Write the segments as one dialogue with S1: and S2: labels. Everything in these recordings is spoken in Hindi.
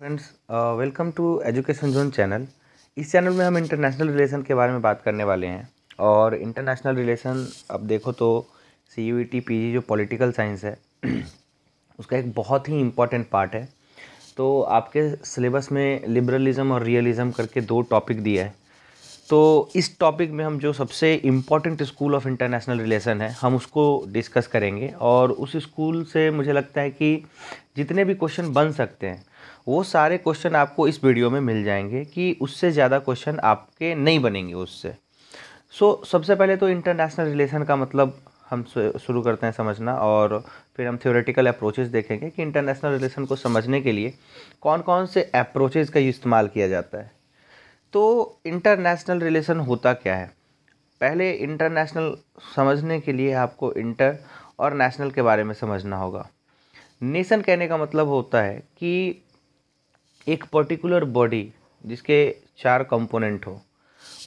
S1: Friends welcome to education zone channel इस चैनल में हम इंटरनेशनल रिलेशन के बारे में बात करने वाले हैं और इंटरनेशनल रिलेशन अब देखो तो C U T P G जो पॉलिटिकल साइंस है उसका एक बहुत ही इम्पॉर्टेंट पार्ट है तो आपके सिलेबस में लिबरलिज्म और रियलिज़म करके दो टॉपिक दिया है तो इस टॉपिक में हम जो सबसे important school of international relation है हम उसको डिस्कस करेंगे और उस स्कूल से मुझे लगता है कि जितने भी क्वेश्चन बन सकते हैं वो सारे क्वेश्चन आपको इस वीडियो में मिल जाएंगे कि उससे ज़्यादा क्वेश्चन आपके नहीं बनेंगे उससे सो so, सबसे पहले तो इंटरनेशनल रिलेशन का मतलब हम शुरू करते हैं समझना और फिर हम थ्योरेटिकल अप्रोचेज़ देखेंगे कि इंटरनेशनल रिलेशन को समझने के लिए कौन कौन से अप्रोचेज़ का इस्तेमाल किया जाता है तो इंटरनेशनल रिलेशन होता क्या है पहले इंटरनेशनल समझने के लिए आपको इंटर और नेशनल के बारे में समझना होगा नेशन कहने का मतलब होता है कि एक पर्टिकुलर बॉडी जिसके चार कंपोनेंट हो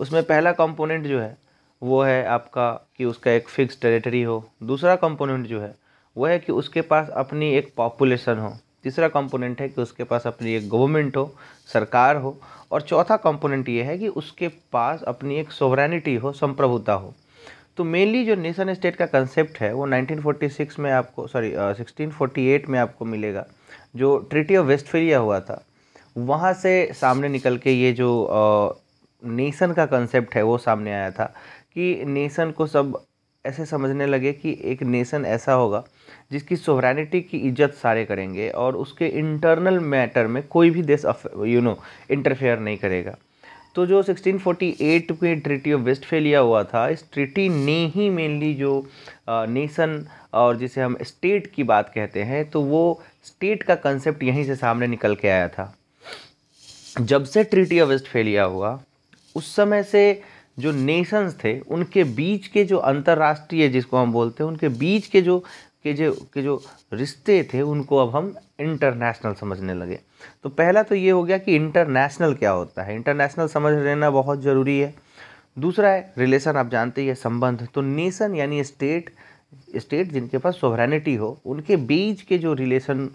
S1: उसमें पहला कंपोनेंट जो है वो है आपका कि उसका एक फिक्स टेरिटरी हो दूसरा कंपोनेंट जो है वो है कि उसके पास अपनी एक पॉपुलेशन हो तीसरा कंपोनेंट है कि उसके पास अपनी एक गवर्नमेंट हो सरकार हो और चौथा कंपोनेंट ये है कि उसके पास अपनी एक सोवरेनिटी हो संप्रभुता हो तो मेनली जो नेशन स्टेट का कंसेप्ट है वो 1946 में आपको सॉरी uh, 1648 में आपको मिलेगा जो ट्रिटी ऑफ वेस्टफेलिया हुआ था वहाँ से सामने निकल के ये जो नेसन का कंसेप्ट है वो सामने आया था कि नेसन को सब ऐसे समझने लगे कि एक नेशन ऐसा होगा जिसकी सोवरेनिटी की इज्जत सारे करेंगे और उसके इंटरनल मैटर में कोई भी देश यू नो इंटरफेयर नहीं करेगा तो जो 1648 में ट्रिटी ऑफ वेस्टफेलिया हुआ था इस ट्रिटी ने ही मेनली जो नेशन और जिसे हम स्टेट की बात कहते हैं तो वो स्टेट का कंसेप्ट यहीं से सामने निकल के आया था जब से ट्रीटी ऑफ फेलिया हुआ उस समय से जो नेशंस थे उनके बीच के जो अंतर्राष्ट्रीय जिसको हम बोलते हैं उनके बीच के जो के जो के जो रिश्ते थे उनको अब हम इंटरनेशनल समझने लगे तो पहला तो ये हो गया कि इंटरनेशनल क्या होता है इंटरनेशनल समझ लेना बहुत ज़रूरी है दूसरा है रिलेशन आप जानते हैं संबंध तो नेशन यानी स्टेट स्टेट जिनके पास सोवरेनिटी हो उनके बीच के जो रिलेशन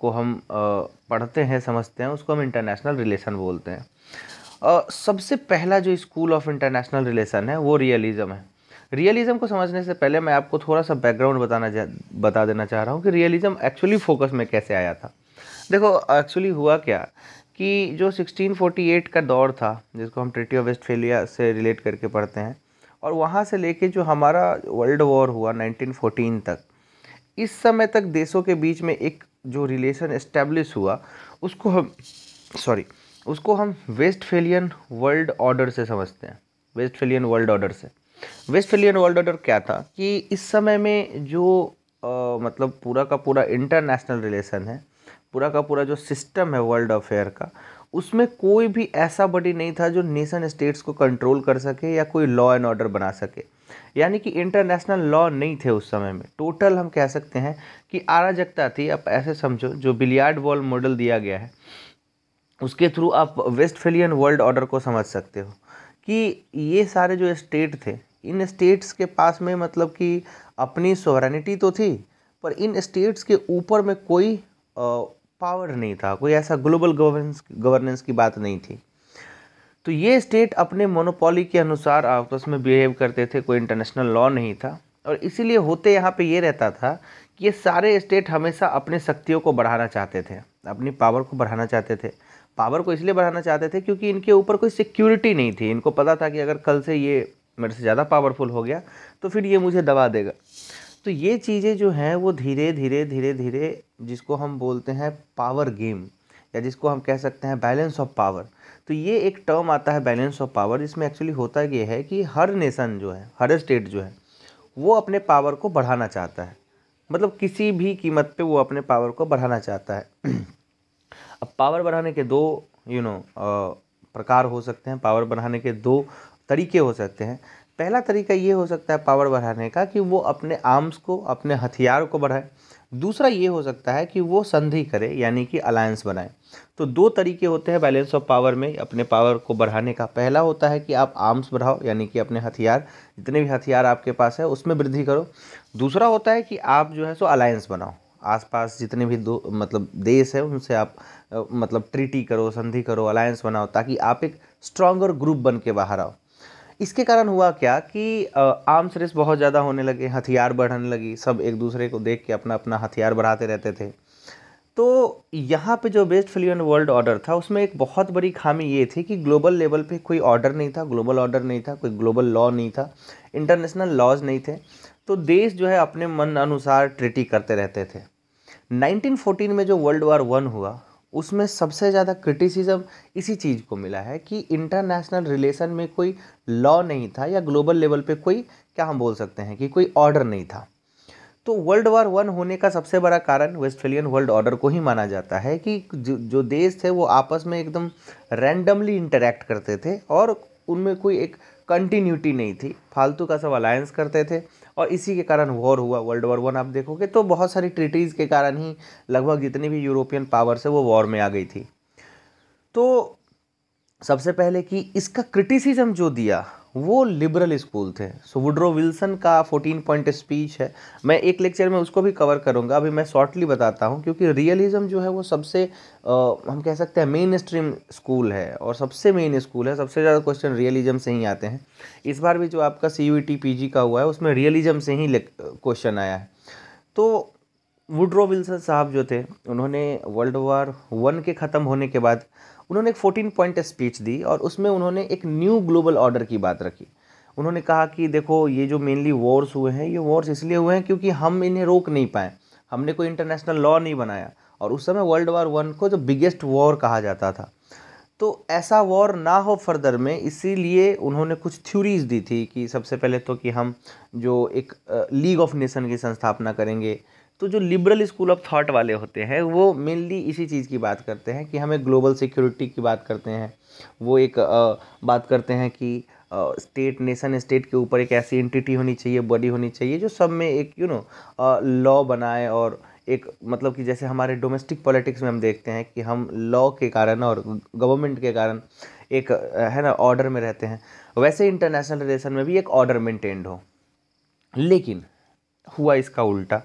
S1: को हम पढ़ते हैं समझते हैं उसको हम इंटरनेशनल रिलेशन बोलते हैं सबसे पहला जो स्कूल ऑफ इंटरनेशनल रिलेशन है वो रियलिज़म है रियलिज़म को समझने से पहले मैं आपको थोड़ा सा बैकग्राउंड बताना बता देना चाह रहा हूँ कि रियलिज़म एक्चुअली फोकस में कैसे आया था देखो एक्चुअली हुआ क्या कि जो 1648 का दौर था जिसको हम ट्रिटी ऑफ वेस्टफेलिया से रिलेट करके पढ़ते हैं और वहाँ से लेके जो हमारा वर्ल्ड वॉर हुआ 1914 तक इस समय तक देशों के बीच में एक जो रिलेशन इस्टेब्लिश हुआ उसको हम सॉरी उसको हम वेस्टफेलियन वर्ल्ड ऑर्डर से समझते हैं वेस्टफेलियन वर्ल्ड ऑर्डर से वेस्टफेलियन वर्ल्ड ऑर्डर क्या था कि इस समय में जो आ, मतलब पूरा का पूरा इंटरनेशनल रिलेशन है पूरा का पूरा जो सिस्टम है वर्ल्ड अफेयर का उसमें कोई भी ऐसा बॉडी नहीं था जो नेशन स्टेट्स को कंट्रोल कर सके या कोई लॉ एंड ऑर्डर बना सके यानी कि इंटरनेशनल लॉ नहीं थे उस समय में टोटल हम कह सकते हैं कि अराजकता थी आप ऐसे समझो जो बिलियार्ड बॉल मॉडल दिया गया है उसके थ्रू आप वेस्टफेलियन वर्ल्ड ऑर्डर को समझ सकते हो कि ये सारे जो स्टेट थे इन स्टेट्स के पास में मतलब कि अपनी सोवरेनिटी तो थी पर इन स्टेट्स के ऊपर में कोई पावर नहीं था कोई ऐसा ग्लोबल गवर्नेंस गवर्नेंस की बात नहीं थी तो ये स्टेट अपने मोनोपोली के अनुसार आपस में बिहेव करते थे कोई इंटरनेशनल लॉ नहीं था और इसीलिए होते यहाँ पे ये रहता था कि ये सारे स्टेट हमेशा अपने शक्तियों को बढ़ाना चाहते थे अपनी पावर को बढ़ाना चाहते थे पावर को इसलिए बढ़ाना चाहते थे क्योंकि इनके ऊपर कोई सिक्योरिटी नहीं थी इनको पता था कि अगर कल से ये मेरे से ज़्यादा पावरफुल हो गया तो फिर ये मुझे दबा देगा तो ये चीज़ें जो हैं वो धीरे धीरे धीरे धीरे जिसको हम बोलते हैं पावर गेम या जिसको हम कह सकते हैं बैलेंस ऑफ पावर तो ये एक टर्म आता है बैलेंस ऑफ पावर इसमें एक्चुअली होता ये है कि हर नेशन जो है हर स्टेट जो है वो अपने पावर को बढ़ाना चाहता है मतलब किसी भी कीमत पे वो अपने पावर को बढ़ाना चाहता है अब पावर बढ़ाने के दो यू you नो know, प्रकार हो सकते हैं पावर बढ़ाने के दो तरीके हो सकते हैं पहला तरीका ये हो सकता है पावर बढ़ाने का कि वो अपने आर्म्स को अपने हथियार को बढ़ाए दूसरा ये हो सकता है कि वो संधि करे यानी कि अलायंस बनाए तो दो तरीके होते हैं बैलेंस ऑफ पावर में अपने पावर को बढ़ाने का पहला होता है कि आप आर्म्स बढ़ाओ यानी कि अपने हथियार जितने भी हथियार आपके पास है उसमें वृद्धि करो दूसरा होता है कि आप जो है सो अलायंस बनाओ आसपास जितने भी दो मतलब देश है उनसे आप मतलब ट्रीटी करो संधि करो अलायंस बनाओ ताकि आप एक स्ट्रॉन्गर ग्रुप बन के बाहर आओ इसके कारण हुआ क्या कि आर्म्स रेस बहुत ज़्यादा होने लगे हथियार बढ़ने लगी सब एक दूसरे को देख के अपना अपना हथियार बढ़ाते रहते थे तो यहाँ पे जो बेस्ट फिलियन वर्ल्ड ऑर्डर था उसमें एक बहुत बड़ी खामी ये थी कि ग्लोबल लेवल पे कोई ऑर्डर नहीं था ग्लोबल ऑर्डर नहीं था कोई ग्लोबल लॉ नहीं था इंटरनेशनल लॉज नहीं थे तो देश जो है अपने मन अनुसार ट्रिटी करते रहते थे 1914 में जो वर्ल्ड वार वन हुआ उसमें सबसे ज़्यादा क्रिटिसिज्म इसी चीज़ को मिला है कि इंटरनेशनल रिलेशन में कोई लॉ नहीं था या ग्लोबल लेवल पे कोई क्या हम बोल सकते हैं कि कोई ऑर्डर नहीं था तो वर्ल्ड वार वन होने का सबसे बड़ा कारण वेस्टफेलियन वर्ल्ड ऑर्डर को ही माना जाता है कि जो जो देश थे वो आपस में एकदम रैंडमली इंटरेक्ट करते थे और उनमें कोई एक कंटिन्यूटी नहीं थी फालतू का सब अलायंस करते थे और इसी के कारण वॉर हुआ वर्ल्ड वॉर वन आप देखोगे तो बहुत सारी ट्रिटीज़ के कारण ही लगभग जितनी भी यूरोपियन पावर्स है वो वॉर में आ गई थी तो सबसे पहले कि इसका क्रिटिसिज्म जो दिया वो लिबरल स्कूल थे सो वुड्रो विल्सन का फोर्टीन पॉइंट स्पीच है मैं एक लेक्चर में उसको भी कवर करूँगा अभी मैं शॉर्टली बताता हूँ क्योंकि रियलिज्म जो है वो सबसे आ, हम कह सकते हैं मेन स्ट्रीम स्कूल है और सबसे मेन स्कूल है सबसे ज़्यादा क्वेश्चन रियलिज्म से ही आते हैं इस बार भी जो आपका C U T P G का हुआ है उसमें रियलिज्म से ही क्वेश्चन आया है तो वुड्रो विल्सन साहब जो थे उन्होंने वर्ल्ड वार वन के ख़त्म होने के बाद उन्होंने एक फोर्टीन पॉइंट स्पीच दी और उसमें उन्होंने एक न्यू ग्लोबल ऑर्डर की बात रखी उन्होंने कहा कि देखो ये जो मेनली वॉर्स हुए हैं ये वॉर्स इसलिए हुए हैं क्योंकि हम इन्हें रोक नहीं पाए हमने कोई इंटरनेशनल लॉ नहीं बनाया और उस समय वर्ल्ड वार वन को जो बिगेस्ट वॉर कहा जाता था तो ऐसा वॉर ना हो फर्दर में इसीलिए उन्होंने कुछ थ्योरीज दी थी कि सबसे पहले तो कि हम जो एक लीग ऑफ नेशन की संस्थापना करेंगे तो जो लिबरल स्कूल ऑफ थॉट वाले होते हैं वो मेनली इसी चीज़ की बात करते हैं कि हमें ग्लोबल सिक्योरिटी की बात करते हैं वो एक आ, बात करते हैं कि स्टेट नेशन स्टेट के ऊपर एक ऐसी एंटिटी होनी चाहिए बॉडी होनी चाहिए जो सब में एक यू नो लॉ बनाए और एक मतलब कि जैसे हमारे डोमेस्टिक पॉलिटिक्स में हम देखते हैं कि हम लॉ के कारण और गवर्नमेंट के कारण एक है ना ऑर्डर में रहते हैं वैसे इंटरनेशनल रिलेशन में भी एक ऑर्डर मेंटेन्ड हो लेकिन हुआ इसका उल्टा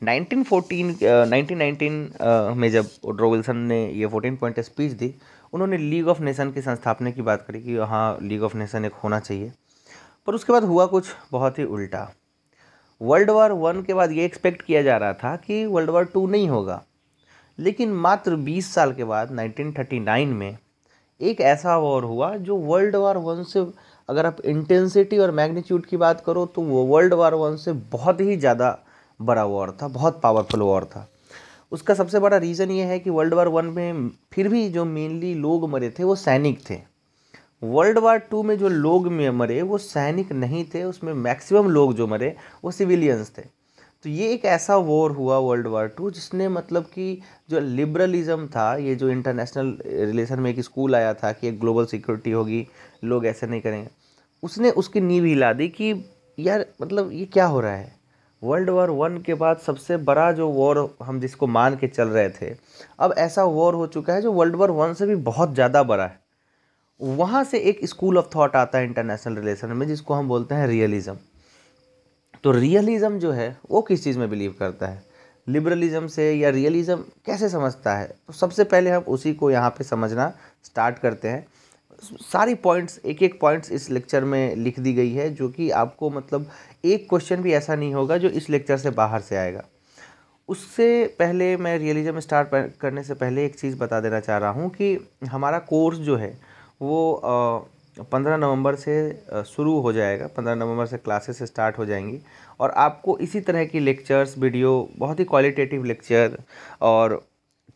S1: 1919 में जब ओड्रो विल्सन ने ये 14 पॉइंट स्पीच दी उन्होंने लीग ऑफ नेशन की संस्थापना की बात करी कि हाँ लीग ऑफ नेशन एक होना चाहिए पर उसके बाद हुआ कुछ बहुत ही उल्टा वर्ल्ड वार वन के बाद ये एक्सपेक्ट किया जा रहा था कि वर्ल्ड वार टू नहीं होगा लेकिन मात्र 20 साल के बाद 1939 में एक ऐसा वॉर हुआ जो वर्ल्ड वार वन से अगर आप इंटेंसिटी और मैग्नीट्यूड की बात करो तो वो वर्ल्ड वार वन से बहुत ही ज़्यादा बड़ा वॉर था बहुत पावरफुल वॉर था उसका सबसे बड़ा रीज़न ये है कि वर्ल्ड वार वन में फिर भी जो मेनली लोग मरे थे वो सैनिक थे वर्ल्ड वार टू में जो लोग मरे वो सैनिक नहीं थे उसमें मैक्सिमम लोग जो मरे वो सिविलियंस थे तो ये एक ऐसा वॉर हुआ वर्ल्ड वार टू जिसने मतलब कि जो लिबरलिज़म था ये जो इंटरनेशनल रिलेशन में एक स्कूल आया था कि एक ग्लोबल सिक्योरिटी होगी लोग ऐसे नहीं करेंगे उसने उसकी नींव हिला दी कि यार मतलब ये क्या हो रहा है वर्ल्ड वॉर वन के बाद सबसे बड़ा जो वॉर हम जिसको मान के चल रहे थे अब ऐसा वॉर हो चुका है जो वर्ल्ड वॉर वन से भी बहुत ज़्यादा बड़ा है वहाँ से एक स्कूल ऑफ थॉट आता है इंटरनेशनल रिलेशन में जिसको हम बोलते हैं रियलिज़म तो रियलिज़म जो है वो किस चीज़ में बिलीव करता है लिबरलिज़म से या रियलिज़म कैसे समझता है तो सबसे पहले हम उसी को यहाँ पे समझना स्टार्ट करते हैं सारी पॉइंट्स एक एक पॉइंट्स इस लेक्चर में लिख दी गई है जो कि आपको मतलब एक क्वेश्चन भी ऐसा नहीं होगा जो इस लेक्चर से बाहर से आएगा उससे पहले मैं रियलिज्म स्टार्ट करने से पहले एक चीज़ बता देना चाह रहा हूँ कि हमारा कोर्स जो है वो पंद्रह नवंबर से शुरू हो जाएगा पंद्रह नवंबर से क्लासेस स्टार्ट हो जाएंगी और आपको इसी तरह की लेक्चर्स वीडियो बहुत ही क्वालिटेटिव लेक्चर और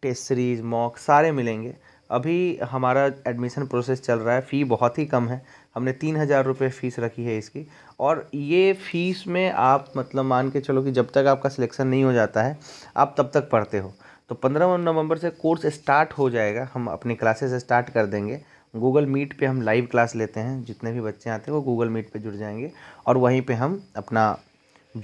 S1: टेस्ट सीरीज़ मॉक सारे मिलेंगे अभी हमारा एडमिशन प्रोसेस चल रहा है फ़ी बहुत ही कम है हमने तीन हज़ार रुपये फ़ीस रखी है इसकी और ये फ़ीस में आप मतलब मान के चलो कि जब तक आपका सिलेक्शन नहीं हो जाता है आप तब तक पढ़ते हो तो पंद्रह नवंबर से कोर्स स्टार्ट हो जाएगा हम अपनी क्लासेस स्टार्ट कर देंगे गूगल मीट पे हम लाइव क्लास लेते हैं जितने भी बच्चे आते हैं वो गूगल मीट पे जुड़ जाएंगे और वहीं पे हम अपना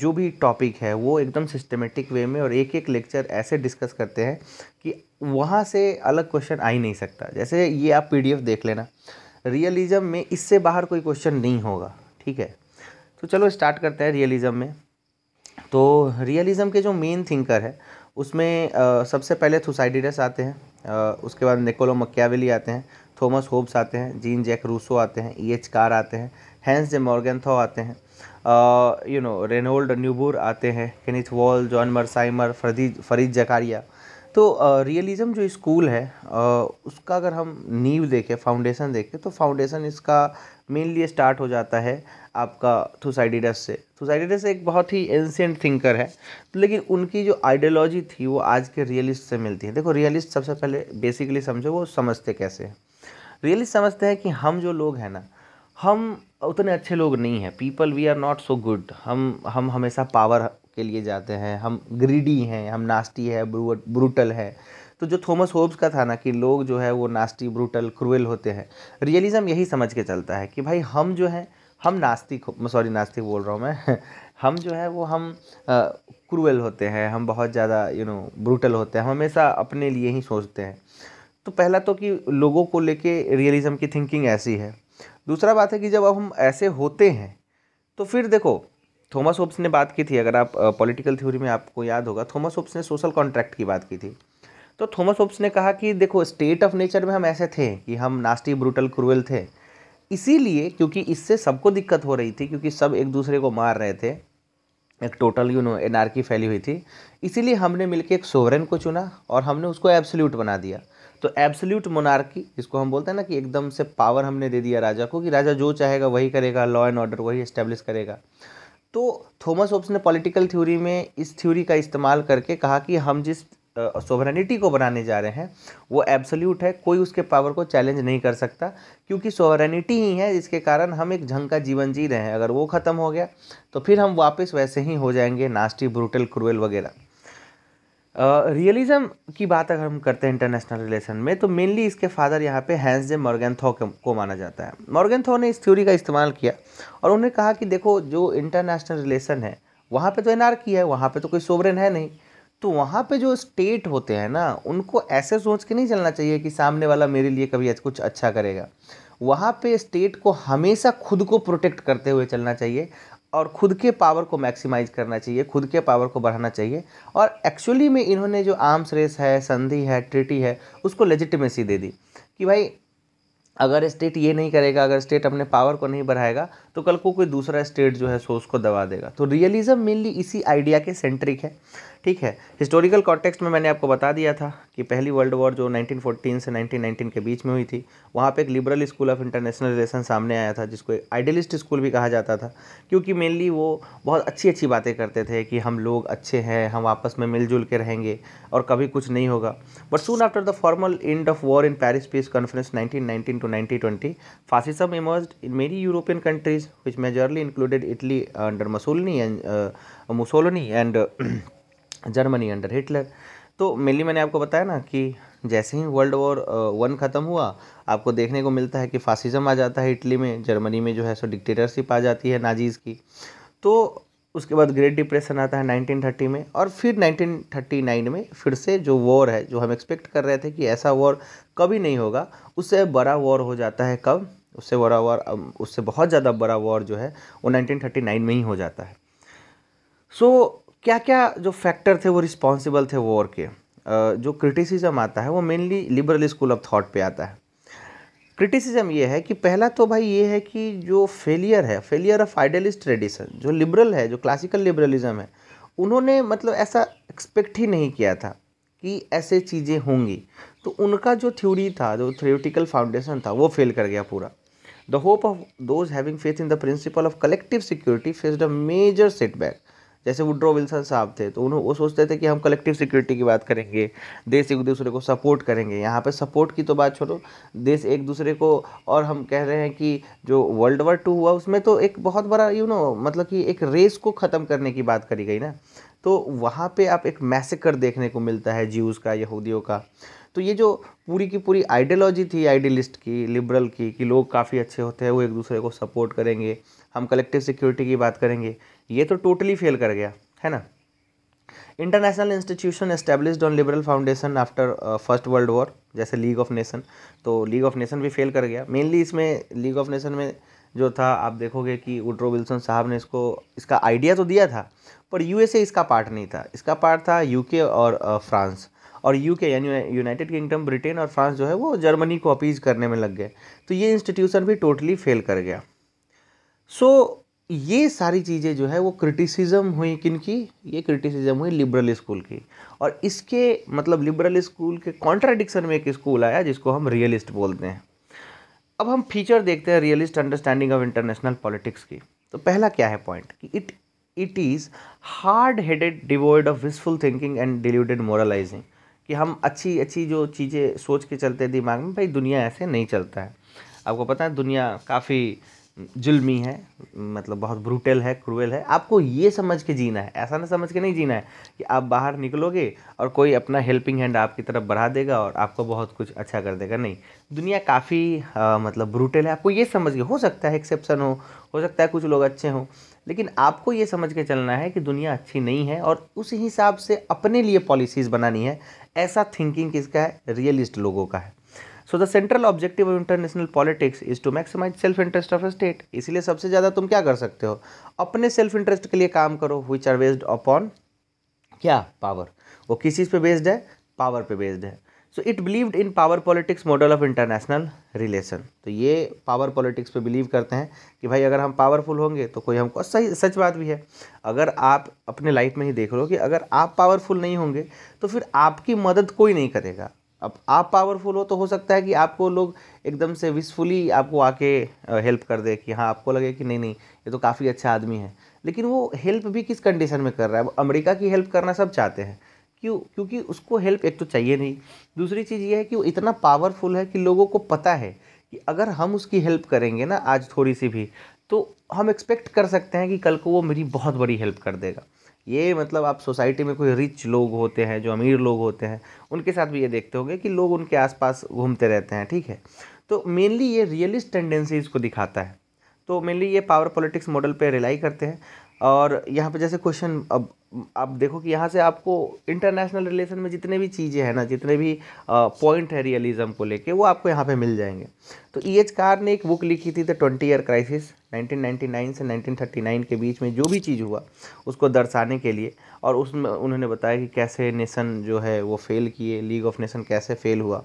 S1: जो भी टॉपिक है वो एकदम सिस्टमेटिक वे में और एक एक लेक्चर ऐसे डिस्कस करते हैं कि वहाँ से अलग क्वेश्चन आ ही नहीं सकता जैसे ये आप पी देख लेना रियलिज़म में इससे बाहर कोई क्वेश्चन नहीं होगा ठीक है तो चलो स्टार्ट करते हैं रियलिज़्म में तो रियलिज़म के जो मेन थिंकर है उसमें आ, सबसे पहले थुसाइडिडस आते हैं आ, उसके बाद निकोलो मक्यावेली आते हैं थॉमस होब्स आते हैं जीन जैक रूसो आते हैं ई एच कार आते हैं हैंस जे मॉर्गेंथो आते हैं यू नो रेनोल्ड न्यूबूर आते हैं केनिथ वॉल John Mearsheimer Fareed Fareed Zakaria तो रियलिज़म जो स्कूल है उसका अगर हम नींव देखें फाउंडेशन देखें तो फाउंडेशन इसका मेनली स्टार्ट हो जाता है आपका थुसाइडिडस से थुसाइडिडस एक बहुत ही एंशियंट थिंकर है तो लेकिन उनकी जो आइडियोलॉजी थी वो आज के रियलिस्ट से मिलती है देखो रियलिस्ट सबसे पहले बेसिकली समझो वो समझते कैसे हैं रियलिस्ट समझते हैं कि हम जो लोग हैं ना हम उतने अच्छे लोग नहीं हैं people we are not so good हम हम हमेशा पावर के लिए जाते हैं हम ग्रीडी हैं हम नास्टी है ब्रूटल है तो जो थॉमस होब्स का था ना कि लोग जो है वो नास्टी ब्रूटल क्रूएल होते हैं रियलिज़म यही समझ के चलता है कि भाई हम जो है हम नास्तिक सॉरी नास्तिक बोल रहा हूँ मैं हम जो है वो हम क्रूएल होते हैं हम बहुत ज़्यादा यू नो ब्रूटल होते हैं हम हमेशा अपने लिए ही सोचते हैं तो पहला तो कि लोगों को लेके रियलिज्म की थिंकिंग ऐसी है दूसरा बात है कि जब अब हम ऐसे होते हैं तो फिर देखो थॉमस होब्स ने बात की थी अगर आप पॉलिटिकल थ्योरी में आपको याद होगा थॉमस होब्स ने सोशल कॉन्ट्रैक्ट की बात की थी तो थॉमस होब्स ने कहा कि देखो स्टेट ऑफ नेचर में हम ऐसे थे कि हम नास्टी ब्रूटल क्रूअल थे इसीलिए क्योंकि इससे सबको दिक्कत हो रही थी क्योंकि सब एक दूसरे को मार रहे थे एक टोटल यू नो एनार्की फैली हुई थी इसीलिए हमने मिलकर एक सोवरेन को चुना और हमने उसको एब्सोल्यूट बना दिया तो एब्सोल्यूट मोनार्की जिसको हम बोलते हैं ना कि एकदम से पावर हमने दे दिया राजा को कि राजा जो चाहेगा वही करेगा लॉ एंड ऑर्डर वही इस्टेब्लिश करेगा तो थॉमस होब्स ने पॉलिटिकल थ्योरी में इस थ्योरी का इस्तेमाल करके कहा कि हम जिस सोवरेनिटी को बनाने जा रहे हैं वो एब्सोल्यूट है कोई उसके पावर को चैलेंज नहीं कर सकता क्योंकि सोवरेनिटी ही है जिसके कारण हम एक झंग का जीवन जी रहे हैं अगर वो ख़त्म हो गया तो फिर हम वापस वैसे ही हो जाएंगे नास्टी ब्रूटल क्रूएल वगैरह रियलिज़म की बात अगर हम करते हैं इंटरनेशनल रिलेशन में तो मेनली इसके फादर यहाँ पे हैंस जे मॉर्गेंथो को माना जाता है मॉर्गेंथो ने इस थ्योरी का इस्तेमाल किया और उन्होंने कहा कि देखो जो इंटरनेशनल रिलेशन है वहाँ पे तो की है वहाँ पे तो कोई सोवरेन है नहीं तो वहाँ पे जो स्टेट होते हैं ना उनको ऐसे सोच के नहीं चलना चाहिए कि सामने वाला मेरे लिए कभी कुछ अच्छा करेगा वहाँ पे स्टेट को हमेशा खुद को प्रोटेक्ट करते हुए चलना चाहिए और ख़ुद के पावर को मैक्सिमाइज करना चाहिए खुद के पावर को बढ़ाना चाहिए और एक्चुअली में इन्होंने जो आर्म्स रेस है संधि है ट्रिटी है उसको लेजिटिमेसी दे दी कि भाई अगर स्टेट ये नहीं करेगा अगर स्टेट अपने पावर को नहीं बढ़ाएगा तो कल को कोई दूसरा स्टेट जो है सो उसको दबा देगा तो रियलिज्म मेनली इसी आइडिया के सेंट्रिक है ठीक है हिस्टोरिकल कॉन्टेक्स्ट में मैंने आपको बता दिया था कि पहली वर्ल्ड वॉर जो 1914 से 1919 के बीच में हुई थी वहाँ पे एक liberal school of international relation सामने आया था जिसको एक आइडियलिस्ट स्कूल भी कहा जाता था क्योंकि मेनली वो बहुत अच्छी अच्छी बातें करते थे कि हम लोग अच्छे हैं हम आपस में मिलजुल के रहेंगे और कभी कुछ नहीं होगा but soon after the formal end of war in Paris peace conference nineteen to nineteen twenty fascism emerge in many European countries which majorly included Italy under Mussolini and Mussolini and Germany under Hitler तो मेनली मैंने आपको बताया ना कि जैसे ही वर्ल्ड वॉर वन ख़त्म हुआ आपको देखने को मिलता है कि फासिज़म आ जाता है इटली में जर्मनी में जो है सो डिक्टेटरशिप आ जाती है नाजीज़ की तो उसके बाद ग्रेट डिप्रेशन आता है 1930 में और फिर 1939 में फिर से जो वॉर है जो हम एक्सपेक्ट कर रहे थे कि ऐसा वॉर कभी नहीं होगा उससे बड़ा वॉर हो जाता है कब उससे बड़ा वॉर उससे बहुत ज़्यादा बड़ा वॉर जो है वो 1939 में ही हो जाता है सो so, क्या क्या जो फैक्टर थे वो रिस्पॉन्सिबल थे वॉर के जो क्रिटिसिज्म आता है वो mainly liberal school of thought पे आता है क्रिटिसिज्म ये है कि पहला तो भाई ये है कि जो फेलियर है फेलियर ऑफ आइडियलिस्ट ट्रेडिशन जो लिबरल है जो क्लासिकल लिबरलिज्म है उन्होंने मतलब ऐसा एक्सपेक्ट ही नहीं किया था कि ऐसे चीज़ें होंगी तो उनका जो थ्योरी था जो थ्योरेटिकल फाउंडेशन था वो फेल कर गया पूरा the hope of those having faith in the principle of collective security faced a major setback जैसे वुड्रो विल्सन साहब थे तो उन्होंने वो सोचते थे कि हम कलेक्टिव सिक्योरिटी की बात करेंगे देश एक दूसरे को सपोर्ट करेंगे यहाँ पे सपोर्ट की तो बात छोड़ो देश एक दूसरे को और हम कह रहे हैं कि जो वर्ल्ड वॉर टू हुआ उसमें तो एक बहुत बड़ा यू नो मतलब कि एक रेस को ख़त्म करने की बात करी गई ना तो वहाँ पे आप एक मैसेकर देखने को मिलता है जीवस का यहूदियों का तो ये जो पूरी की पूरी आइडियोलॉजी थी आइडियलिस्ट की लिबरल की कि लोग काफ़ी अच्छे होते हैं वो एक दूसरे को सपोर्ट करेंगे हम कलेक्टिव सिक्योरिटी की बात करेंगे ये तो टोटली फेल कर गया है ना international institution established on liberal foundation after first world war जैसे लीग ऑफ नेशन तो लीग ऑफ नेशन भी फेल कर गया मेनली इसमें लीग ऑफ नेशन में जो था आप देखोगे कि वुड्रो विल्सन साहब ने इसको इसका आइडिया तो दिया था पर यूएसए इसका पार्ट नहीं था इसका पार्ट था यूके और फ्रांस uh, और यूके यानी यूनाइटेड किंगडम ब्रिटेन और फ्रांस जो है वो जर्मनी को अपीज करने में लग गए तो ये इंस्टीट्यूशन भी टोटली फेल कर गया सो so, ये सारी चीज़ें जो है वो क्रिटिसिज्म हुई किन की ये क्रिटिसिज्म हुई लिबरल स्कूल की और इसके मतलब लिबरल स्कूल के कॉन्ट्राडिक्शन में एक स्कूल आया जिसको हम रियलिस्ट बोलते हैं अब हम फीचर देखते हैं realist understanding of international politics की तो पहला क्या है पॉइंट कि it it is hard headed devoid of wishful thinking and diluted moralising कि हम अच्छी अच्छी जो चीज़ें सोच के चलते हैं दिमाग में भाई दुनिया ऐसे नहीं चलता है आपको पता है दुनिया काफ़ी जुल्मी है मतलब बहुत ब्रूटल है क्रूएल है आपको ये समझ के जीना है ऐसा ना समझ के नहीं जीना है कि आप बाहर निकलोगे और कोई अपना हेल्पिंग हैंड आपकी तरफ बढ़ा देगा और आपको बहुत कुछ अच्छा कर देगा नहीं दुनिया काफ़ी मतलब ब्रूटल है आपको ये समझ के हो सकता है एक्सेप्शन हो हो सकता है कुछ लोग अच्छे हों लेकिन आपको ये समझ के चलना है कि दुनिया अच्छी नहीं है और उस हिसाब से अपने लिए पॉलिसीज़ बनानी है ऐसा थिंकिंग किसका है रियलिस्ट लोगों का है so the central objective of international politics is to maximise self interest of state इसलिए सबसे ज़्यादा तुम क्या कर सकते हो अपने सेल्फ इंटरेस्ट के लिए काम करो विच आर बेस्ड अपॉन क्या पावर वो किस चीज़ पे बेस्ड है पावर पे बेस्ड है so it believed in power politics model of international relation तो ये पावर पॉलिटिक्स पे बिलीव करते हैं कि भाई अगर हम पावरफुल होंगे तो कोई हमको सही सच बात भी है अगर आप अपने लाइफ में ही देख लो कि अगर आप पावरफुल नहीं होंगे तो फिर आपकी मदद कोई नहीं करेगा अब आप पावरफुल हो तो हो सकता है कि आपको लोग एकदम से विशफुली आपको आके हेल्प कर दे कि हाँ आपको लगे कि नहीं नहीं ये तो काफ़ी अच्छा आदमी है लेकिन वो हेल्प भी किस कंडीशन में कर रहा है वो अमेरिका की हेल्प करना सब चाहते हैं क्यों क्योंकि उसको हेल्प एक तो चाहिए नहीं दूसरी चीज़ ये है कि वो इतना पावरफुल है कि लोगों को पता है कि अगर हम उसकी हेल्प करेंगे ना आज थोड़ी सी भी तो हम एक्सपेक्ट कर सकते हैं कि कल को वो मेरी बहुत बड़ी हेल्प कर देगा ये मतलब आप सोसाइटी में कोई रिच लोग होते हैं जो अमीर लोग होते हैं उनके साथ भी ये देखते होंगे कि लोग उनके आसपास घूमते रहते हैं ठीक है तो मेनली ये रियलिस्ट टेंडेंसीज़ को दिखाता है तो मेनली ये पावर पॉलिटिक्स मॉडल पे रिलाई करते हैं और यहाँ पे जैसे क्वेश्चन अब आप देखो कि यहाँ से आपको इंटरनेशनल रिलेशन में जितने भी चीज़ें हैं ना जितने भी पॉइंट है रियलिज़म को लेके वो आपको यहाँ पे मिल जाएंगे तो ई एच कार ने एक बुक लिखी थी द ट्वेंटी ईयर क्राइसिस 1999 से 1939 के बीच में जो भी चीज़ हुआ उसको दर्शाने के लिए और उसमें उन्होंने बताया कि कैसे नेशन जो है वो फेल किए लीग ऑफ नेशन कैसे फेल हुआ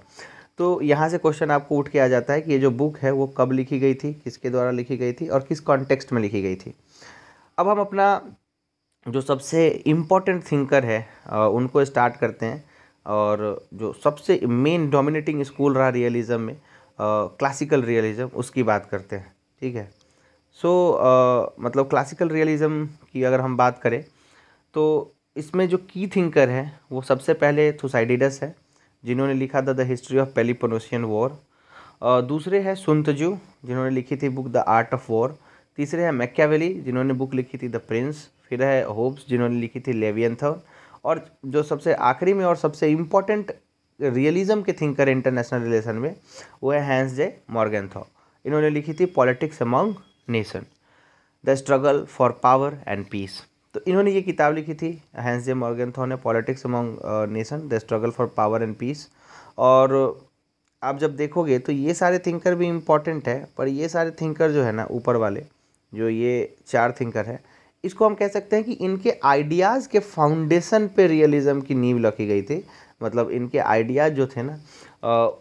S1: तो यहाँ से क्वेश्चन आपको उठ के आ जाता है कि ये जो बुक है वो कब लिखी गई थी किसके द्वारा लिखी गई थी और किस कॉन्टेक्स्ट में लिखी गई थी अब हम अपना जो सबसे इम्पोर्टेंट थिंकर है उनको स्टार्ट करते हैं और जो सबसे मेन डोमिनेटिंग स्कूल रहा रियलिज्म में क्लासिकल रियलिज्म उसकी बात करते हैं ठीक है सो so, मतलब क्लासिकल रियलिज़म की अगर हम बात करें तो इसमें जो की थिंकर है वो सबसे पहले थुसाइडिडस है जिन्होंने लिखा था the history of Peloponnesian war दूसरे है सुंतजू जिन्होंने लिखी थी book the art of war तीसरे है मैक्यावेली जिन्होंने बुक लिखी थी द प्रिंस फिर है होप्स जिन्होंने लिखी थी लेवियंथन और जो सबसे आखिरी में और सबसे इम्पोर्टेंट रियलिज्म के थिंकर इंटरनेशनल रिलेशन में वो है हैंस जे मॉर्गेंथॉ इन्होंने लिखी थी politics among nation the struggle for power and peace तो इन्होंने ये किताब लिखी थी हैंस जे मॉर्गेंथॉ ने politics among nation the struggle for power and peace और आप जब देखोगे तो ये सारे थिंकर भी इम्पॉर्टेंट है पर ये सारे थिंकर जो है ना ऊपर वाले जो ये चार थिंकर हैं इसको हम कह सकते हैं कि इनके आइडियाज़ के फाउंडेशन पे रियलिज़म की नींव रखी गई थी मतलब इनके आइडियाज़ जो थे ना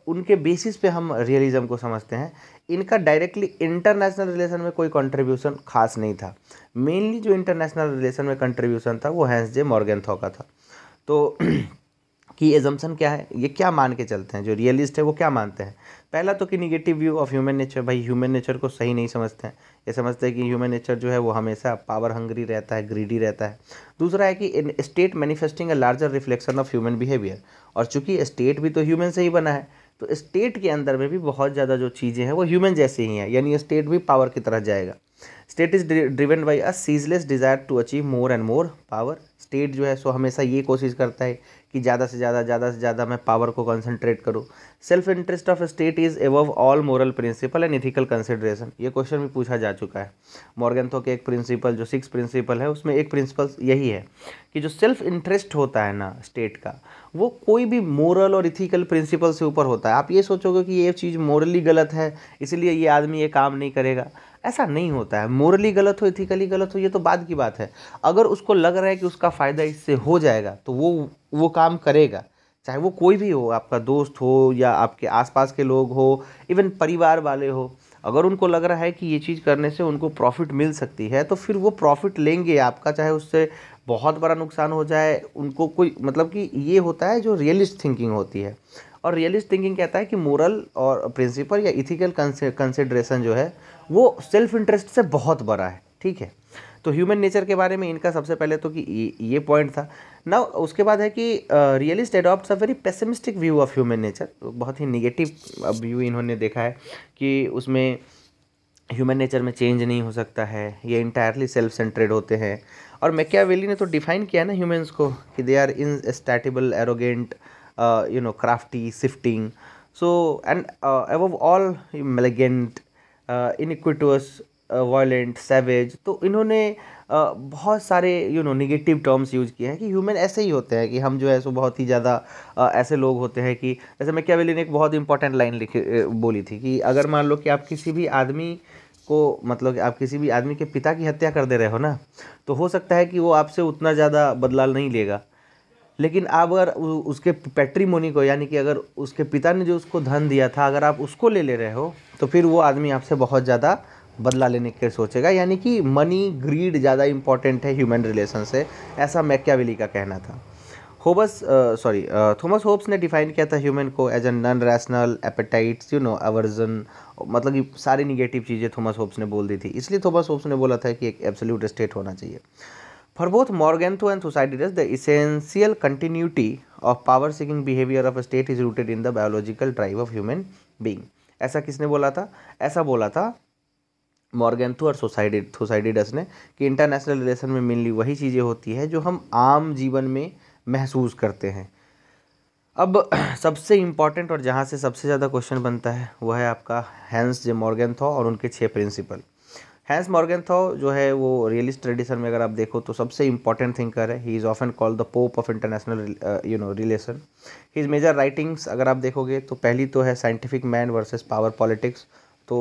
S1: उनके बेसिस पे हम रियलिज़म को समझते हैं इनका डायरेक्टली इंटरनेशनल रिलेशन में कोई कंट्रीब्यूशन खास नहीं था मेनली जो इंटरनेशनल रिलेशन में कंट्रीब्यूशन था वो हैंस जे मॉर्गेंथो का था तो कि एजम्सन क्या है ये क्या मान के चलते हैं जो रियलिस्ट है वो क्या मानते हैं पहला तो कि negative view of human nature भाई ह्यूमन नेचर को सही नहीं समझते हैं ये समझते हैं कि ह्यूमन नेचर जो है वो हमेशा पावर हंग्री रहता है ग्रीडी रहता है दूसरा है कि state manifesting a larger reflection of human behaviour और चूंकि स्टेट भी तो ह्यूमन से ही बना है तो स्टेट के अंदर में भी बहुत ज़्यादा जो चीज़ें हैं वो ह्यूमन जैसे ही हैं यानी स्टेट भी पावर की तरह जाएगा state is driven by a ceaseless desire to achieve more and more power state जो है सो हमेशा ये कोशिश करता है कि ज़्यादा से ज़्यादा ज़्यादा से ज़्यादा मैं पावर को कंसनट्रेट करूँ self interest of state is above all moral principle and ethical consideration ये क्वेश्चन भी पूछा जा चुका है मॉर्गेंथो के एक प्रिंसिपल जो सिक्स प्रिंसिपल है उसमें एक प्रिंसिपल यही है कि जो सेल्फ इंटरेस्ट होता है ना स्टेट का वो कोई भी मोरल और इथिकल प्रिंसिपल से ऊपर होता है आप ये सोचोगे कि ये चीज़ मोरली गलत है इसलिए ये आदमी ये काम नहीं करेगा ऐसा नहीं होता है मोरली गलत हो इथिकली गलत हो ये तो बाद की बात है अगर उसको लग रहा है कि उसका फ़ायदा इससे हो जाएगा तो वो वो काम करेगा चाहे वो कोई भी हो आपका दोस्त हो या आपके आसपास के लोग हो इवन परिवार वाले हो अगर उनको लग रहा है कि ये चीज़ करने से उनको प्रॉफिट मिल सकती है तो फिर वो प्रॉफिट लेंगे आपका चाहे उससे बहुत बड़ा नुकसान हो जाए उनको कोई मतलब कि ये होता है जो रियलिस्ट थिंकिंग होती है और रियलिस्ट थिंकिंग कहता है कि मोरल और प्रिंसिपल या इथिकल कंसिडरेशन जो है वो सेल्फ इंटरेस्ट से बहुत बड़ा है ठीक है तो ह्यूमन नेचर के बारे में इनका सबसे पहले तो कि ये पॉइंट था ना उसके बाद है कि realist adopt a very pessimistic view of human nature बहुत ही निगेटिव व्यू इन्होंने देखा है कि उसमें ह्यूमन नेचर में चेंज नहीं हो सकता है ये इंटायरली सेल्फ सेंट्रेड होते हैं और मैकियावेली ने तो डिफाइन किया ना ह्यूमन्स को कि they are insatiable arrogant you know crafty shifting so and above all malignant iniquitous violent savage तो इन्होंने uh, बहुत सारे you know negative terms use किए हैं कि ह्यूमन ऐसे ही होते हैं कि हम जो है सो बहुत ही ज़्यादा uh, ऐसे लोग होते हैं कि जैसे मैं मैकियावेली ने एक बहुत इंपॉर्टेंट लाइन लिखी uh, बोली थी कि अगर मान लो कि आप किसी भी आदमी को मतलब आप किसी भी आदमी के पिता की हत्या कर दे रहे हो ना तो हो सकता है कि वो आपसे उतना ज़्यादा बदलाव नहीं लेगा लेकिन आप अगर उसके पैट्रीमोनी को यानी कि अगर उसके पिता ने जो उसको धन दिया था अगर आप उसको ले ले रहे हो तो फिर वो आदमी आपसे बहुत ज़्यादा बदला लेने के सोचेगा यानी कि मनी ग्रीड ज़्यादा इंपॉर्टेंट है ह्यूमन रिलेशन से ऐसा मैक्यावेली का कहना था होबस सॉरी थॉमस होब्स ने डिफाइन किया था ह्यूमन को as a non rational appetites you know aversion मतलब ये सारी निगेटिव चीज़ें थॉमस होब्स ने बोल दी थी इसलिए थॉमस होब्स ने बोला था कि एक एब्सोल्यूट स्टेट होना चाहिए For both Morgenthau and Thucydides, the essential continuity of power seeking behavior of a state is rooted in the biological drive of human being. ऐसा किसने बोला था ऐसा बोला था मॉर्गेंथू और सोसाइडिड सोसाइडिडस ने कि इंटरनेशनल रिलेशन में मेनली वही चीज़ें होती है जो हम आम जीवन में महसूस करते हैं अब सबसे इम्पॉर्टेंट और जहाँ से सबसे ज़्यादा क्वेश्चन बनता है वह है आपका हैंस जे मॉर्गेंथो और उनके छः प्रिंसिपल हैंस मॉर्गेनथॉ जो है वो रियलिस्ट ट्रेडिशन में अगर आप देखो तो सबसे इंपॉर्टेंट थिंकर है he is often called the pope of international you know relation his major writings अगर आप देखोगे तो पहली तो है scientific man versus power politics तो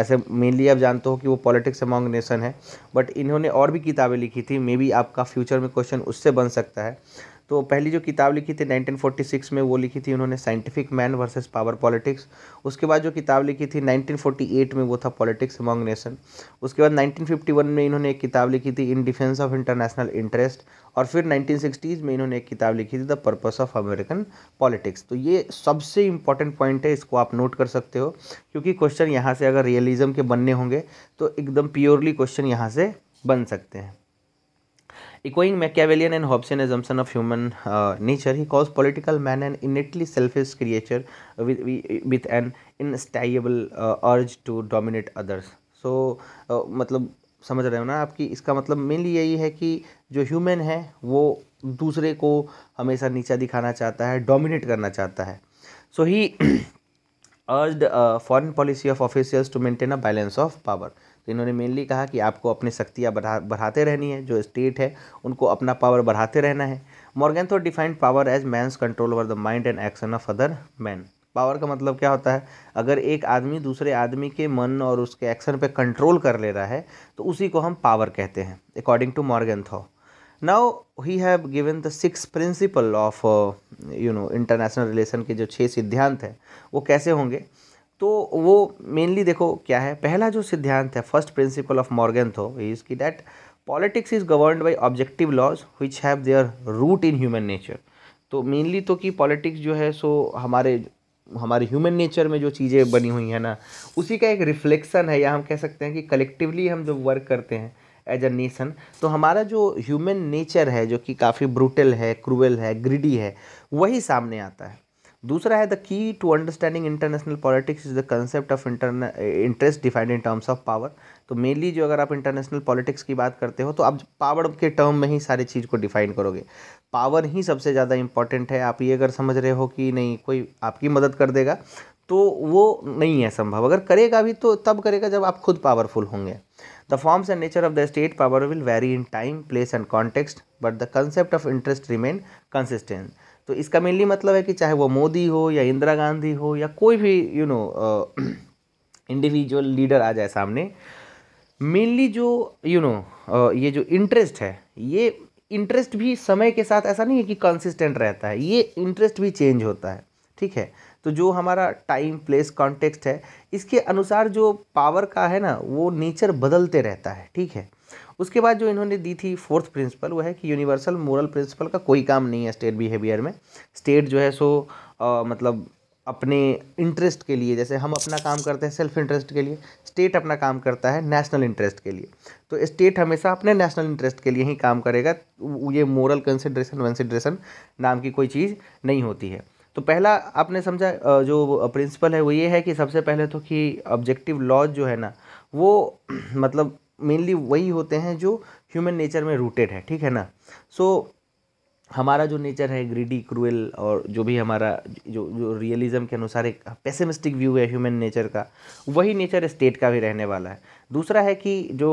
S1: ऐसे मेनली आप जानते हो कि वो पॉलिटिक्स अमॉन्ग नेशन है बट इन्होंने और भी किताबें लिखी थी मे बी आपका फ्यूचर में क्वेश्चन उससे बन सकता है तो पहली जो किताब लिखी थी 1946 में वो लिखी थी उन्होंने scientific man versus power politics उसके बाद जो किताब लिखी थी 1948 में वो था पॉलिटिक्स अमॉन्ग नेशन उसके बाद 1951 में इन्होंने एक किताब लिखी थी in defence of international interest और फिर नाइनटीन में इन्होंने एक किताब लिखी थी the purpose of American politics तो ये सबसे इंपॉर्टेंट पॉइंट है इसको आप नोट कर सकते हो क्योंकि क्वेश्चन यहाँ से अगर रियलिज्म के बनने होंगे तो एकदम प्योरली क्वेश्चन यहाँ से बन सकते हैं echoing Machiavellian and Hobbesian as assumption of human uh, nature he calls political man and innately selfish creature with an insatiable urge to dominate others so मतलब समझ रहे हो ना आपकी इसका मतलब मेनली यही है कि जो ह्यूमन है वो दूसरे को हमेशा नीचा दिखाना चाहता है डोमिनेट करना चाहता है so he urge foreign policy of officials to maintain a balance of power तो इन्होंने मेनली कहा कि आपको अपनी शक्तियाँ बढ़ा बढ़ाते रहनी है जो स्टेट है उनको अपना पावर बढ़ाते रहना है though defined power as man's control over the mind and action of other man power का मतलब क्या होता है अगर एक आदमी दूसरे आदमी के मन और उसके एक्शन पे कंट्रोल कर ले रहा है तो उसी को हम पावर कहते हैं according to Morgenthau now he have given the six principle of you know international relation के जो छः सिद्धांत हैं वो कैसे होंगे तो वो मेनली देखो क्या है पहला जो सिद्धांत है first principle of Morgenthau is की that politics is govern by objective laws which have their root in human nature तो मेनली तो कि पॉलिटिक्स जो है सो हमारे हमारे ह्यूमन नेचर में जो चीज़ें बनी हुई हैं ना उसी का एक रिफ्लेक्शन है या हम कह सकते हैं कि कलेक्टिवली हम जब वर्क करते हैं एज अ नेशन तो हमारा जो ह्यूमन नेचर है जो कि काफ़ी ब्रूटल है क्रूअल है ग्रिडी है वही सामने आता है दूसरा है the key to understanding international politics is the concept of inter interest defined in terms of power तो मेनली जो अगर आप इंटरनेशनल पॉलिटिक्स की बात करते हो तो आप पावर के टर्म में ही सारी चीज़ को डिफाइन करोगे पावर ही सबसे ज़्यादा इंपॉर्टेंट है आप ये अगर समझ रहे हो कि नहीं कोई आपकी मदद कर देगा तो वो नहीं है संभव अगर करेगा भी तो तब करेगा जब आप खुद पावरफुल होंगे the forms and nature of the state power will vary in time place and context but the concept of interest remain consistent तो इसका मेनली मतलब है कि चाहे वो मोदी हो या इंदिरा गांधी हो या कोई भी यू नो इंडिविजुअल लीडर आ जाए सामने मेनली जो यू you नो know, ये जो इंटरेस्ट है ये इंटरेस्ट भी समय के साथ ऐसा नहीं है कि कंसिस्टेंट रहता है ये इंटरेस्ट भी चेंज होता है ठीक है तो जो हमारा टाइम प्लेस कॉन्टेक्स्ट है इसके अनुसार जो पावर का है ना वो नेचर बदलते रहता है ठीक है उसके बाद जो इन्होंने दी थी फोर्थ प्रिंसिपल वो है कि यूनिवर्सल मोरल प्रिंसिपल का कोई काम नहीं है स्टेट बिहेवियर में स्टेट जो है सो आ, मतलब अपने इंटरेस्ट के लिए जैसे हम अपना काम करते हैं सेल्फ इंटरेस्ट के लिए स्टेट अपना काम करता है नेशनल इंटरेस्ट के लिए तो स्टेट हमेशा अपने नेशनल इंटरेस्ट के लिए ही काम करेगा ये मोरल कंसिड्रेशन वंसिड्रेशन नाम की कोई चीज़ नहीं होती है तो पहला आपने समझा जो प्रिंसिपल है वो ये है कि सबसे पहले तो कि ऑब्जेक्टिव लॉज जो है ना वो मतलब मेनली वही होते हैं जो ह्यूमन नेचर में रूटेड है ठीक है ना सो so, हमारा जो नेचर है ग्रीडी क्रूएल और जो भी हमारा जो जो रियलिज्म के अनुसार एक पेसिमिस्टिक व्यू है ह्यूमन नेचर का वही नेचर स्टेट का भी रहने वाला है दूसरा है कि जो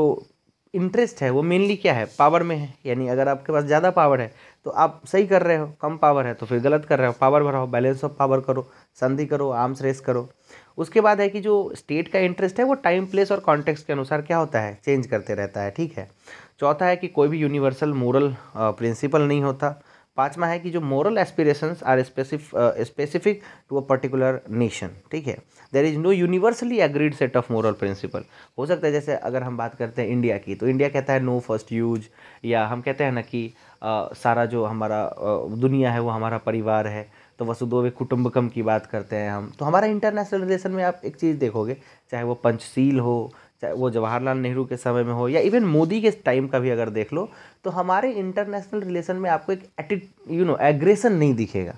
S1: इंटरेस्ट है वो मेनली क्या है पावर में है यानी अगर आपके पास ज़्यादा पावर है तो आप सही कर रहे हो कम पावर है तो फिर गलत कर रहे हो पावर भराओ बैलेंस ऑफ पावर करो संधि करो आर्म्स रेस करो उसके बाद है कि जो स्टेट का इंटरेस्ट है वो टाइम प्लेस और कॉन्टेक्स्ट के अनुसार क्या होता है चेंज करते रहता है ठीक है चौथा है कि कोई भी यूनिवर्सल मोरल प्रिंसिपल नहीं होता पाँचवा है कि जो moral aspirations are specific to a particular nation ठीक है there is no universally agreed set of moral principle हो सकता है जैसे अगर हम बात करते हैं इंडिया की तो इंडिया कहता है नो फर्स्ट यूज या हम कहते हैं ना कि सारा जो हमारा दुनिया है वो हमारा परिवार है तो वसुदेव कुटुंबकम की बात करते हैं हम तो हमारा इंटरनेशनल रिलेशन में आप एक चीज़ देखोगे चाहे वो पंचशील हो चाहे वो जवाहरलाल नेहरू के समय में हो या इवन मोदी के टाइम का भी अगर देख लो तो हमारे इंटरनेशनल रिलेशन में आपको एक एटिट यू नो एग्रेशन नहीं दिखेगा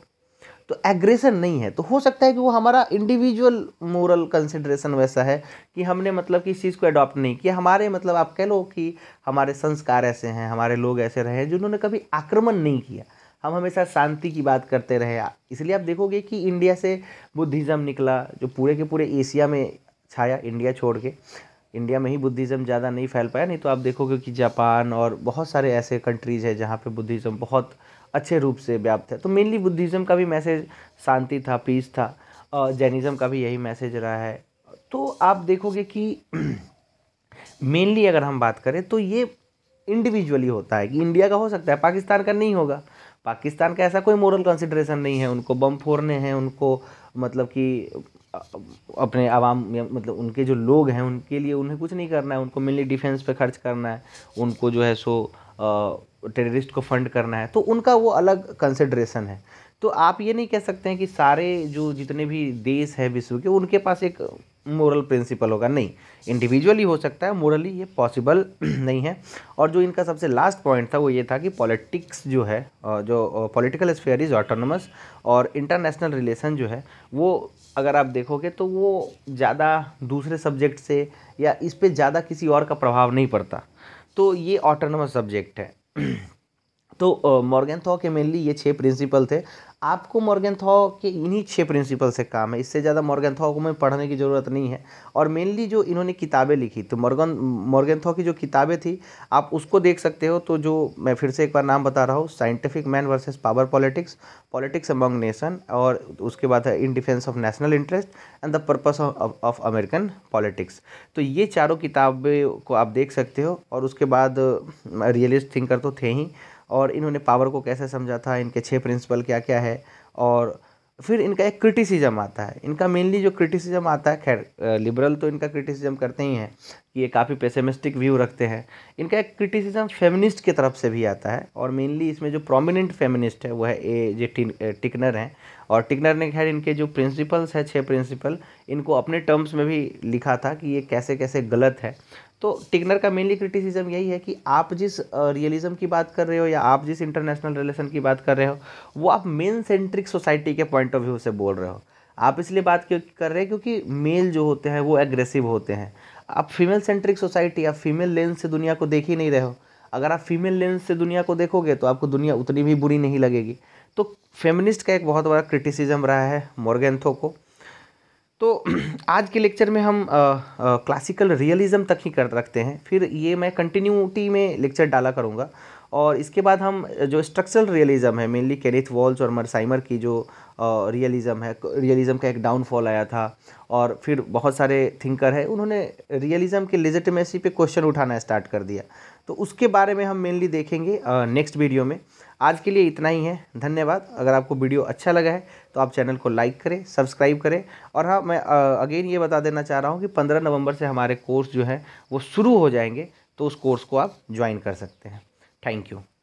S1: तो एग्रेसन नहीं है तो हो सकता है कि वो हमारा इंडिविजुअल मोरल कंसिड्रेशन वैसा है कि हमने मतलब कि इस चीज़ को अडॉप्ट नहीं किया हमारे मतलब आप कह लो कि हमारे संस्कार ऐसे हैं हमारे लोग ऐसे रहे हैं जिन्होंने कभी आक्रमण नहीं किया हम हमेशा शांति की बात करते रहे इसलिए आप देखोगे कि इंडिया से बुद्धिज़्म निकला जो पूरे के पूरे एशिया में छाया इंडिया छोड़ के इंडिया में ही बुद्धिज़्म ज़्यादा नहीं फैल पाया नहीं तो आप देखोगे कि जापान और बहुत सारे ऐसे कंट्रीज़ हैं जहाँ पे बुद्धिज़्म बहुत अच्छे रूप से व्याप्त है तो मेनली बुद्धिज़्म का भी मैसेज शांति था पीस था और जैनिज़्म का भी यही मैसेज रहा है तो आप देखोगे कि मेनली अगर हम बात करें तो ये इंडिविजुअली होता है कि इंडिया का हो सकता है पाकिस्तान का नहीं होगा पाकिस्तान का ऐसा कोई मॉरल कंसिड्रेशन नहीं है उनको बम फोड़ने हैं उनको मतलब कि अपने आवाम मतलब उनके जो लोग हैं उनके लिए उन्हें कुछ नहीं करना है उनको मेनली डिफेंस पे खर्च करना है उनको जो है सो टेररिस्ट को फंड करना है तो उनका वो अलग कंसिड्रेशन है तो आप ये नहीं कह सकते हैं कि सारे जो जितने भी देश हैं विश्व के उनके पास एक मोरल प्रिंसिपल होगा नहीं इंडिविजुअली हो सकता है मोरली ये पॉसिबल नहीं है और जो इनका सबसे लास्ट पॉइंट था वो ये था कि पॉलिटिक्स जो है जो पॉलिटिकल स्फेयर इज़ ऑटोनमस और इंटरनेशनल रिलेशन जो है वो अगर आप देखोगे तो वो ज़्यादा दूसरे सब्जेक्ट से या इस पर ज़्यादा किसी और का प्रभाव नहीं पड़ता तो ये ऑटोनमस सब्जेक्ट है तो मॉर्गेन थॉ के मेनली ये छः प्रिंसिपल थे आपको मॉर्गन थॉ के इन्हीं छः प्रिंसिपल से काम है इससे ज़्यादा मॉर्गन थॉ को मैं पढ़ने की ज़रूरत नहीं है और मेनली जो इन्होंने किताबें लिखी तो मॉर्गन मॉर्गन थॉ की जो किताबें थी आप उसको देख सकते हो तो जो मैं फिर से एक बार नाम बता रहा हूँ scientific man versus power politics politics among nation और उसके बाद है in defence of national interest and the purpose of American politics तो ये चारों किताबें को आप देख सकते हो और उसके बाद रियलिस्ट थिंकर तो थे ही और इन्होंने पावर को कैसे समझा था इनके छः प्रिंसिपल क्या क्या है और फिर इनका एक क्रिटिसिज्म आता है इनका मेनली जो क्रिटिसिज्म आता है खैर लिबरल तो इनका क्रिटिसिज्म करते ही हैं कि ये काफ़ी पेसेमिस्टिक व्यू रखते हैं इनका एक क्रिटिसिज्म फेमिनिस्ट की तरफ से भी आता है और मेनली इसमें जो प्रोमिनेंट फेमिनिस्ट है वह है ए जे टिकनर हैं और टिकनर ने खैर इनके जो प्रिंसिपल्स है छः प्रिंसिपल इनको अपने टर्म्स में भी लिखा था कि ये कैसे कैसे गलत है तो टिगनर का मेनली क्रिटिसिज्म यही है कि आप जिस रियलिज्म की बात कर रहे हो या आप जिस इंटरनेशनल रिलेशन की बात कर रहे हो वो आप मेन सेंट्रिक सोसाइटी के पॉइंट ऑफ व्यू से बोल रहे हो आप इसलिए बात क्यों कर रहे हैं क्योंकि मेल जो होते हैं वो एग्रेसिव होते हैं आप फीमेल सेंट्रिक सोसाइटी आप फीमेल लेंस से दुनिया को देख ही नहीं रहे हो अगर आप फीमेल लेंस से दुनिया को देखोगे तो आपको दुनिया उतनी भी बुरी नहीं लगेगी तो फेमिनिस्ट का एक बहुत बड़ा क्रिटिसिज्म रहा है मॉर्गेंथो को तो आज के लेक्चर में हम आ, आ, क्लासिकल रियलिज़्म तक ही कर रखते हैं फिर ये मैं कंटिन्यूटी में लेक्चर डाला करूँगा और इसके बाद हम जो स्ट्रक्चरल रियलिज़्म है मेनली कैनिथ वॉल्स और मरसाइमर की जो रियलिज़म है रियलिज़म का एक डाउनफॉल आया था और फिर बहुत सारे थिंकर है उन्होंने रियलिज़म के लेजिटमेसी पे क्वेश्चन उठाना स्टार्ट कर दिया तो उसके बारे में हम मेनली देखेंगे नेक्स्ट वीडियो में आज के लिए इतना ही है धन्यवाद अगर आपको वीडियो अच्छा लगा है तो आप चैनल को लाइक करें सब्सक्राइब करें और हाँ मैं अगेन ये बता देना चाह रहा हूँ कि पंद्रह नवंबर से हमारे कोर्स जो हैं वो शुरू हो जाएंगे तो उस कोर्स को आप ज्वाइन कर सकते हैं थैंक यू